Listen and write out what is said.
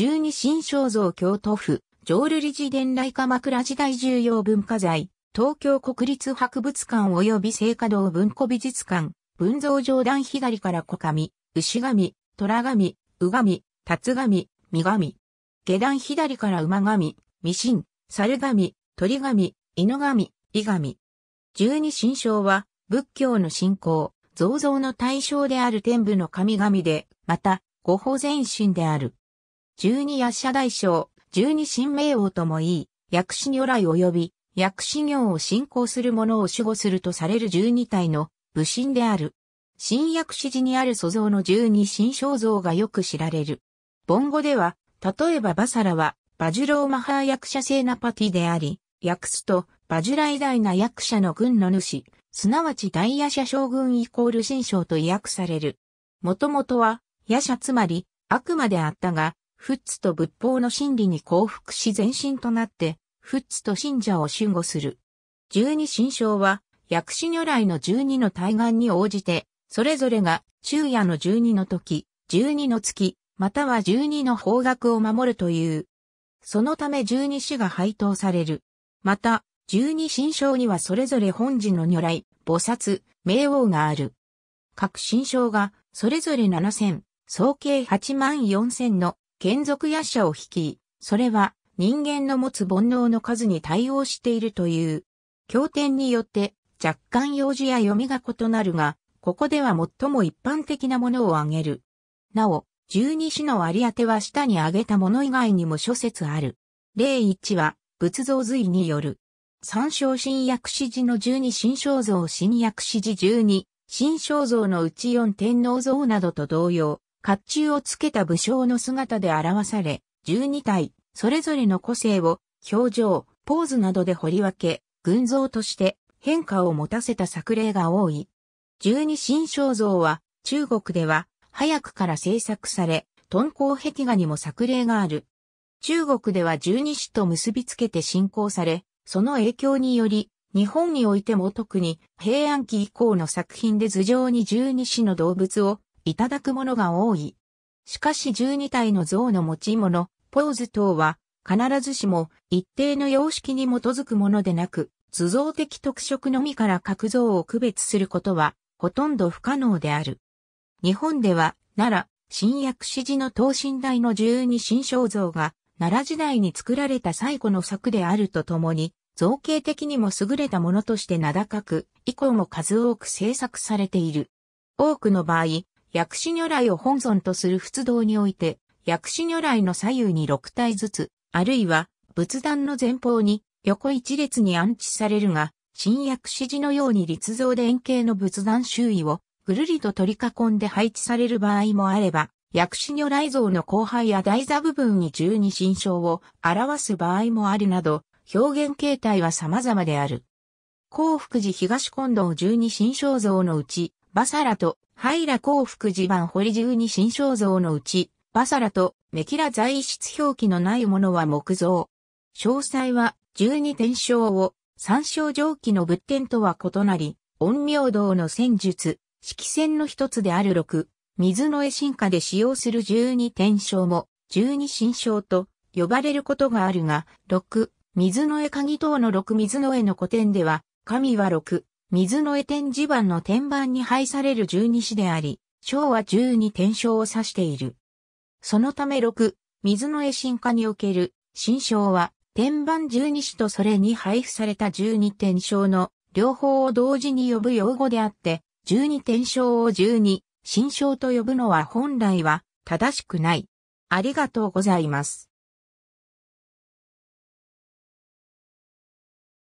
十二新肖像京都府、浄瑠璃寺伝来鎌倉時代重要文化財、東京国立博物館及び聖華堂文庫美術館、文蔵上段左から小神、牛神、虎神、う神、辰神、三神。下段左から馬神、ミシン、猿神、鳥神、犬神、伊神。十二神将は、仏教の信仰、造像の対象である天部の神々で、また、五法全神である。十二夜叉大将、十二神明王ともいい、薬師如来及び薬師行を信仰する者を守護するとされる十二体の武神である。新薬師寺にある祖像の十二神肖像がよく知られる。ンゴでは、例えばバサラは、バジュローマハー役者セなナパティであり、薬師と、バジュライダイな役者の軍の主、すなわち大夜叉将軍イコール神将と意訳される。もともとは、夜叉つまり、悪魔であったが、フッツと仏法の真理に降伏し前進となって、フッツと信者を守護する。十二神章は、薬師如来の十二の対岸に応じて、それぞれが昼夜の十二の時、十二の月、または十二の方角を守るという。そのため十二種が配当される。また、十二神章にはそれぞれ本寺の如来、菩薩、冥王がある。各神章が、それぞれ七千、総計八万四千の眷属夜叉を引き、それは人間の持つ煩悩の数に対応しているという。経典によって若干用事や読みが異なるが、ここでは最も一般的なものを挙げる。なお、十二支の割り当ては下に挙げたもの以外にも諸説ある。例一は仏像随による。三章新薬師寺の十二新章像新薬師寺十二、新章像のうち四天皇像などと同様、甲冑をつけた武将の姿で表され、12体、それぞれの個性を、表情、ポーズなどで掘り分け、群像として変化を持たせた作例が多い。十二神肖像は、中国では、早くから制作され、敦煌壁画にも作例がある。中国では十二子と結びつけて信仰され、その影響により、日本においても特に平安期以降の作品で頭上に十二子の動物をいただくものが多い。しかし12体の像の持ち物、ポーズ等は、必ずしも一定の様式に基づくものでなく、図像的特色のみから各像を区別することは、ほとんど不可能である。日本では、奈良、新薬師寺の等身大の十二神肖像が、奈良時代に作られた最古の作であるとともに、造形的にも優れたものとして名高く、以降も数多く制作されている。多くの場合、薬師如来を本尊とする仏道において、薬師如来の左右に6体ずつ、あるいは仏壇の前方に横一列に安置されるが、新薬師寺のように立像で円形の仏壇周囲をぐるりと取り囲んで配置される場合もあれば、薬師如来像の後輩や台座部分に十二神章を表す場合もあるなど、表現形態は様々である。幸福寺東近藤十二神章像のうち、バサラとハイラ幸福寺版堀十二新肖像のうち、バサラとメキラ材質表記のないものは木造。詳細は十二天章を三章上記の仏典とは異なり、陰陽道の戦術、色戦の一つである六、水の絵進化で使用する十二天章も、十二神章と呼ばれることがあるが、六、水の絵鍵等の六水の絵の古典では、神は六、水の絵天地盤の天板に配される十二支であり、章は十二天章を指している。そのため六、水の絵進化における新章は、天板十二支とそれに配布された十二天章の両方を同時に呼ぶ用語であって、十二天章を十二、新章と呼ぶのは本来は正しくない。ありがとうございます。